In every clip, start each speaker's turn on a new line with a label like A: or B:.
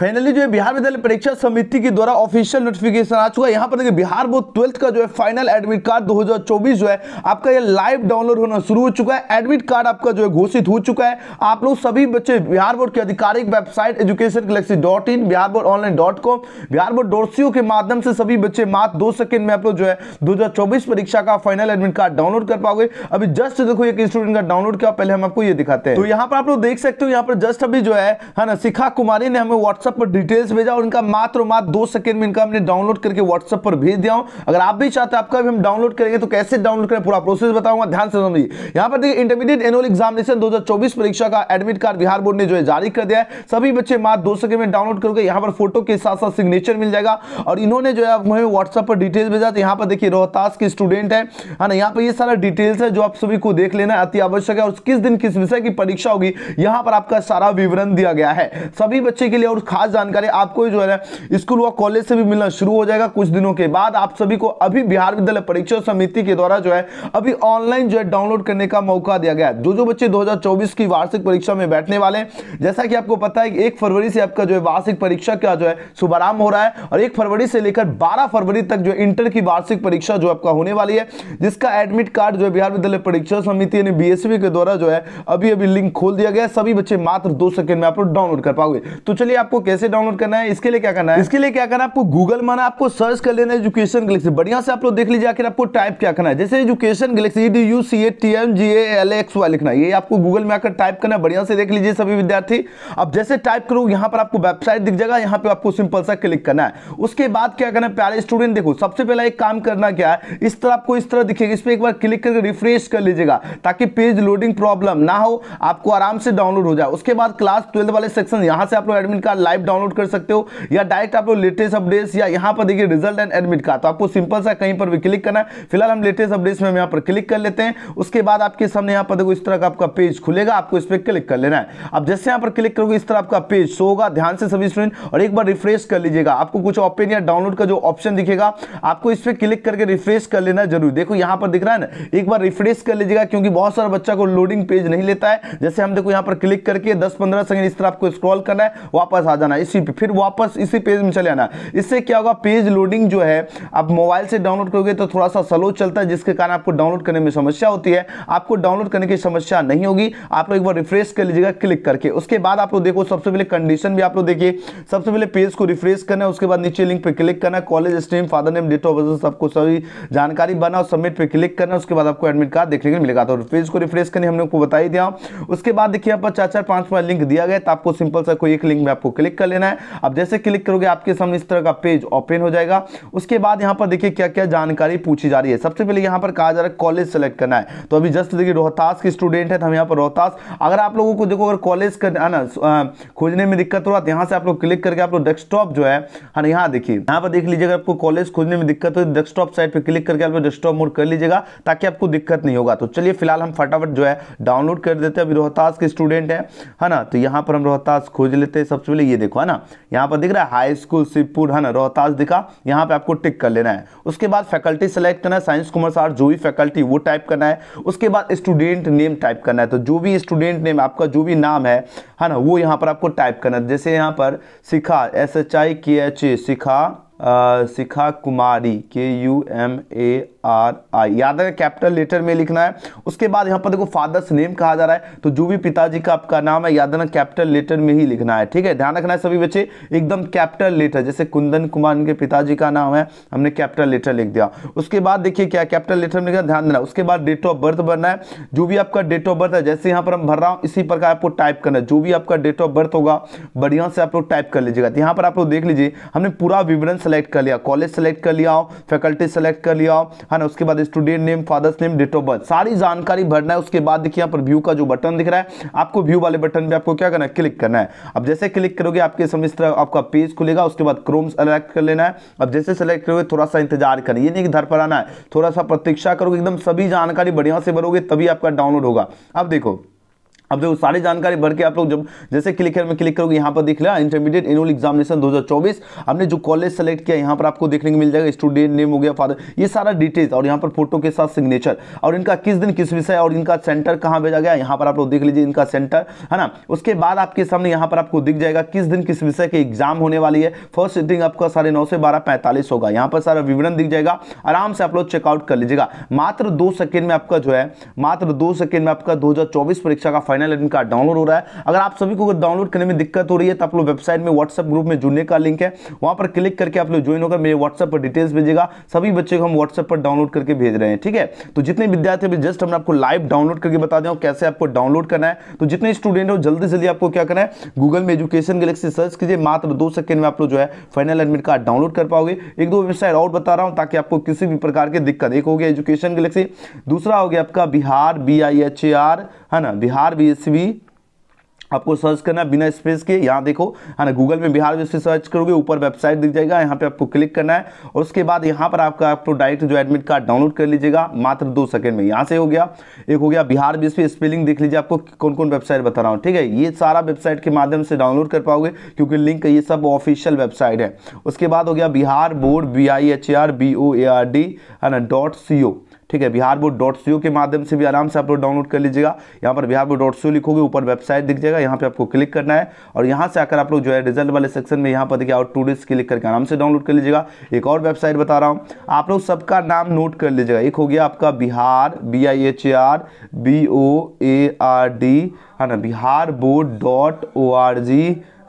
A: finally जो है बिहार विद्यालय परीक्षा समिति के द्वारा ऑफिशियल नोटिफिकेशन आ चुका है यहाँ पर देखिए बिहार बोर्ड ट्वेल्थ का जो है फाइनल एडमिट कार्ड 2024 जो है आपका ये लाइव डाउनलोड होना शुरू हो चुका है एडमिट कार्ड आपका जो है घोषित हो चुका है आप लोग सभी बच्चे बिहार बोर्ड की आधिकारिक website education galaxy dot in Bihar board online dot com Bihar board dot के माध्यम से सभी बच्चे मात्र दो सेकंड में आप लोग जो है दो परीक्षा का फाइनल एडमिट कार्ड डाउनलोड कर पाओगे अभी जस्ट देखो एक स्टूडेंट का डाउनलोड किया पहले हम आपको ये दिखाते हैं तो यहाँ पर आप लोग देख सकते हो यहाँ पर जस्ट अभी जो है ना शिखा कुमारी ने हमें व्हाट्सअप व्हाट्सएप पर डिटेल्स भेजा और इनका मात्र मात्र दो सेकंड में इनका हमने डाउनलोड करके व्हाट्सएप पर भेज दिया हूं अगर आप भी चाहते हैं आपका भी हम डाउनलोड करेंगे तो कैसे डाउनलोड करें पूरा प्रोसेस बताऊंगा ध्यान से समझिए यहां पर देखिए इंटरमीडिएट एनुअल एग्जामिनेशन दो परीक्षा का एडमिट कार्ड बिहार बोर्ड ने जो है जारी कर दिया है सभी बच्चे मात्र दो सेकंड में डाउनलोड करोगे यहां पर फोटो के साथ साथ सिग्नेचर मिल जाएगा और इन्होंने जो है व्हाट्सएप पर डिटेल्स भेजा तो यहाँ पर देखिए रोहतास के स्टूडेंट है हाँ ना यहाँ पर ये सारा डिटेल्स है जो आप सभी को देख लेना अति आवश्यक है और किस दिन किस विषय की परीक्षा होगी यहाँ पर आपका सारा विवरण दिया गया है सभी बच्चे के लिए और खास जानकारी आपको जो है स्कूल व कॉलेज से भी मिलना शुरू हो जाएगा कुछ दिनों के बाद आप सभी को अभी बिहार विद्यालय परीक्षा समिति के द्वारा जो है अभी ऑनलाइन जो है डाउनलोड करने का मौका दिया गया जो जो बच्चे दो की वार्षिक परीक्षा में बैठने वाले जैसा कि आपको पता है कि एक फरवरी से आपका जो है वार्षिक परीक्षा का जो है शुभारंभ हो रहा है और एक फरवरी से लेकर बारह फरवरी तक जो इंटर की वार्षिक परीक्षा जो आपका होने वाली है जिसका एडमिट कार्ड जो है बिहार विद्यालय परीक्षा समिति यानी बीएसवी e के द्वारा जो है अभी अभी लिंक खोल दिया गया सभी बच्चे मात्र दो सेकंड में आप लोग डाउनलोड कर पाओगे तो चलिए आपको कैसे डाउनलोड करना है इसके लिए क्या करना है इसके लिए क्या करना है आपको गूगल माना आपको सर्च कर लेना एजुकेशन गलेक्सी बढ़िया से आप लोग देख लीजिए आखिर आपको टाइप क्या करना है जैसे education galaxy D U C A T M G L X Y लिखना है ये आपको गूगल में आकर टाइप करना है बढ़िया से देख लीजिए सभी विद्यार्थी अब जैसे टाइप करो यहाँ पर आपको वेबसाइट दिख जाएगा यहाँ पे आपको सिंपल सा क्लिक करना है उसके बाद क्या करना है प्यारे स्टूडेंट देखो सबसे पहला एक काम करना क्या है इस तरह आपको इस तरह दिखेगा इस पर एक बार क्लिक करके रिफ्रेश कर लीजिएगा ताकि पेज लोडिंग प्रॉब्लम ना हो आपको आराम से डाउनलोड हो जाए उसके बाद क्लास ट्वेल्थ वाले सेक्शन यहाँ से आप लोग admit card live app download कर सकते हो या डायरेक्ट आप लोग लेटेस्ट अपडेट्स या यहाँ पर देखिए रिजल्ट एंड एडमिट का तो आपको सिंपल सा कहीं पर भी क्लिक करना है फिलहाल हम लेटेस्ट अपडेट्स में हम यहाँ पर क्लिक कर लेते हैं उसके बाद आपके सामने यहाँ पर देखो इस तरह का आपका पेज खुलेगा आपको इस पर क्लिक कर लेना है अब जैसे यहाँ पर क्लिक करोगे इस तरह आपका पेज शो होगा ध्यान से सभी स्टूडेंट और एक बार रिफ्रेश कर लीजिएगा आपको कुछ ओपन या डाउनलोड का जो ऑप्शन दिखेगा आपको इस पर क्लिक करके रिफ्रेश कर लेना जरूर देखो यहाँ पर दिख रहा है ना एक बार रिफ्रेश कर लीजिएगा क्योंकि बहुत सारा बच्चा को लोडिंग पेज नहीं लेता है जैसे हम देखो यहाँ पर क्लिक करके दस पंद्रह सेकंड इस तरह आपको स्क्रॉल करना है वापस आ आ जाना इसी पे फिर वापस इसी पेज में चले आना इससे क्या होगा पेज लोडिंग जो है आप मोबाइल से डाउनलोड करोगे तो थोड़ा सा स्लो चलता है जिसके कारण आपको डाउनलोड करने में समस्या होती है आपको डाउनलोड करने की समस्या नहीं होगी आप लोग एक बार रिफ्रेश कर लीजिएगा क्लिक करके उसके बाद आप लोग देखो सबसे पहले कंडीशन भी आप लोग देखिए सबसे पहले पेज को रिफ्रेश करना है उसके बाद नीचे लिंक पर क्लिक करना college stream father name date of birth सबको सभी जानकारी बना और सबमिट पर क्लिक करना उसके बाद आपको एडमिट कार्ड देखने को मिलेगा तो पेज को रिफ्रेश करने हमने आपको बताई दिया उसके बाद देखिए यहाँ पर चार चार पाँच पाँच लिंक दिया गया तो आपको सिंपल सा कोई एक लिंक में आपको क्लिक क्लिक कर लेना है अब जैसे क्लिक करोगे आपके सामने इस तरह का पेज ओपन हो जाएगा उसके बाद यहाँ पर देखिए क्या क्या जानकारी पूछी जा रही है सबसे पहले यहाँ पर कहा जा रहा है कॉलेज सेलेक्ट करना है तो अभी जस्ट देखिए रोहतास के स्टूडेंट है तो हम यहाँ पर रोहतास अगर आप लोगों को देखो अगर कॉलेज का खोजने में दिक्कत हो रहा है तो यहाँ से आप लोग क्लिक करके आप लोग डेस्कटॉप जो है हाँ, यहाँ देखिए यहाँ पर देख लीजिए अगर आपको कॉलेज खोजने में दिक्कत हो डेस्कटॉप साइड पर क्लिक करके आप लोग डेस्कटॉप मोड कर लीजिएगा ताकि आपको दिक्कत नहीं होगा तो चलिए फिलहाल हम फटाफट जो है डाउनलोड कर देते हैं अभी रोहतास के स्टूडेंट है ना तो यहाँ पर हम रोहतास खोज लेते हैं सबसे पहले ये देखो है ना यहाँ पर दिख रहा है हाई स्कूल शिवपुर है ना रोहतास दिखा यहाँ पे आपको टिक कर लेना है उसके बाद फैकल्टी सेलेक्ट करना है साइंस कॉमर्स आर्ट जो भी फैकल्टी वो टाइप करना है उसके बाद स्टूडेंट नेम टाइप करना है तो जो भी स्टूडेंट नेम आपका जो भी नाम है है ना वो यहाँ पर आपको टाइप करना है जैसे यहाँ पर सिखा एस एच आई के एच ए सिखा Shikha Kumari K U M A R I याद है कैपिटल लेटर में लिखना है उसके बाद यहाँ पर देखो फादर्स नेम कहा जा रहा है तो जो भी पिताजी का आपका नाम है याद रखना कैपिटल लेटर में ही लिखना है ठीक है ध्यान रखना है सभी बच्चे एकदम कैपिटल लेटर जैसे कुंदन कुमार इनके पिताजी का नाम है हमने कैपिटल लेटर लिख दिया उसके बाद देखिए क्या कैपिटल लेटर में ध्यान देना उसके बाद डेट ऑफ बर्थ भरना है जो भी आपका डेट ऑफ बर्थ है जैसे यहाँ पर हम भर रहा हूँ इसी प्रकार आपको टाइप करना है जो भी आपका डेट ऑफ बर्थ होगा बढ़िया से आप लोग टाइप कर लीजिएगा यहाँ पर आप लोग देख लीजिए हमने पूरा विवरण सेलेक्ट कर लिया कॉलेज सेलेक्ट कर लिया फैकल्टी सेलेक्ट कर लिया है उसके बाद student name father's name date of birth सारी जानकारी भरना है उसके बाद देखिए यहाँ पर व्यू का जो बटन दिख रहा है आपको व्यू वाले बटन पर आपको क्या करना है क्लिक करना है अब जैसे क्लिक करोगे आपके समझ तरह आपका पेज खुलेगा उसके बाद क्रोम सेलेक्ट कर लेना है अब जैसे सेलेक्ट करोगे थोड़ा सा इंतजार करें ये नहीं कि घर पर आना है थोड़ा सा प्रतीक्षा करोगे एकदम सभी जानकारी बढ़िया से भरोगे तभी आपका डाउनलोड होगा अब देखो अब देखो सारी जानकारी भर के आप लोग जब जैसे क्लिक में क्लिक करोगे यहाँ पर दिख लिया इंटरमीडिएट एनुअल एग्जामिनेशन 2024 हमने जो कॉलेज सेलेक्ट किया यहाँ पर आपको देखने को मिल जाएगा स्टूडेंट नेम हो गया फादर ये सारा डिटेल्स और यहाँ पर फोटो के साथ सिग्नेचर और इनका किस दिन किस विषय और इनका सेंटर कहाँ भेजा गया यहाँ पर आप लोग देख लीजिए इनका सेंटर है ना उसके बाद आपके सामने यहाँ पर आपको दिख जाएगा किस दिन किस विषय की एग्जाम होने वाली है फर्स्ट सीटिंग आपका साढ़े नौ से बारह पैंतालीस होगा यहाँ पर सारा विवरण दिख जाएगा आराम से आप लोग चेकआउट कर लीजिएगा मात्र दो सेकेंड में आपका जो है मात्र दो सेकेंड में आपका दो परीक्षा का फाइनल एडमिट कार्ड डाउनलोड हो रहा है अगर आप सभी को डाउनलोड करने में दिक्कत हो रही है तो आप लोग वेबसाइट में व्हाट्सअप ग्रुप में जुड़ने का लिंक है वहाँ पर क्लिक करके आप लोग ज्वाइन होकर मेरे व्हाट्सएप पर डिटेल्स भेजेगा सभी बच्चे को हम व्हाट्सएप पर डाउनलोड करके भेज रहे हैं ठीक है तो जितने विद्यार्थी अभी जस्ट हमने आपको लाइव डाउनलोड करके बता दें कैसे आपको डाउनलोड करना है तो जितने स्टूडेंट हो जल्दी जल्दी आपको क्या करना है गूगल में एजुकेशन गैलेक्सी सर्च कीजिए मात्र दो सेकंड में आप लोग जो है फाइनल एडमिट कार्ड डाउनलोड कर पाओगे एक दो वेबसाइट और बता रहा हूँ ताकि आपको किसी भी प्रकार की दिक्कत एक हो गया एजुकेशन गैलेक्सी दूसरा हो गया आपका Bihar B I H A R है ना बिहार बी यूनिवर्सिटी आपको सर्च करना है बिना स्पेस के यहाँ देखो है ना गूगल में बिहार यूनिवर्सिटी सर्च करोगे ऊपर वेबसाइट दिख जाएगा यहाँ पे आपको क्लिक करना है और उसके बाद यहाँ पर आपका आपको डायरेक्ट जो एडमिट कार्ड डाउनलोड कर लीजिएगा मात्र दो सेकंड में यहाँ से हो गया एक हो गया बिहार यूनिवर्सिटी स्पेलिंग देख लीजिए आपको कौन कौन वेबसाइट बता रहा हूँ ठीक है ये सारा वेबसाइट के माध्यम से डाउनलोड कर पाओगे क्योंकि लिंक ये सब ऑफिशियल वेबसाइट है उसके बाद हो गया Bihar board B I H R B O A R D है ना डॉट सी ओ ठीक है बिहार बोर्ड डॉट सी के माध्यम से भी आराम से आप लोग डाउनलोड कर लीजिएगा यहाँ पर बिहार बोर्ड डॉट सी लिखोगे ऊपर वेबसाइट दिख जाएगा यहाँ पे आपको क्लिक करना है और यहाँ से आकर आप लोग जो है रिजल्ट वाले सेक्शन में यहाँ पर देखिए और टूरिस्ट क्लिक करके आराम से डाउनलोड कर लीजिएगा एक और वेबसाइट बता रहा हूँ आप लोग सबका नाम नोट कर लीजिएगा एक हो गया आपका Bihar B I H A R B O A R D है ना Bihar board dot O R G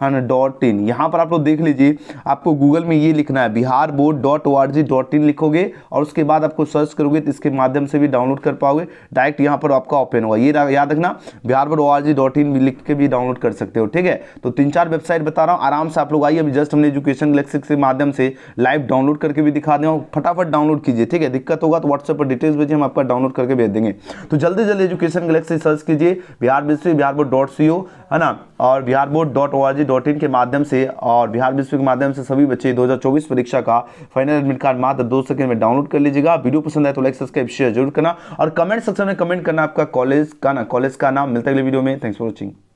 A: dot in यहाँ पर आप लोग देख लीजिए आपको गूगल में ये लिखना है Bihar board dot O R G dot in लिखोगे और उसके बाद आपको सर्च करोगे तो इसके माध्यम से भी डाउनलोड कर पाओगे डायरेक्ट यहाँ पर आपका ओपन होगा ये याद रखना Bihar board O R G dot in लिख के भी डाउनलोड कर सकते हो ठीक है तो तीन चार वेबसाइट बता रहा हूँ आराम से आप लोग आइए अभी जस्ट हमने एजुकेशन गलेक्सी के माध्यम से लाइव डाउनलोड करके भी दिखा दें फटाफट डाउनलोड कीजिए ठीक है दिक्कत होगा तो व्हाट्सएप पर डिटेल्स भेजिए हम आपका डाउनलोड करके भेज देंगे तो जल्दी जल्दी एजुकेशन गलेक्सी सर्च कीजिए बिहार बिस्ट्री Bihar board dot C O है ना और Bihar board dot O R G dot in के माध्यम से और बिहार विश्व के माध्यम से सभी बच्चे 2024 परीक्षा का फाइनल एडमिट कार्ड मात्र दो सेकंड में डाउनलोड कर लीजिएगा वीडियो पसंद आए तो लाइक सब्सक्राइब शेयर जरूर करना और कमेंट सेक्शन में कमेंट करना आपका कॉलेज का ना कॉलेज का नाम मिलता है अगले वीडियो में थैंक्स फॉर वॉचिंग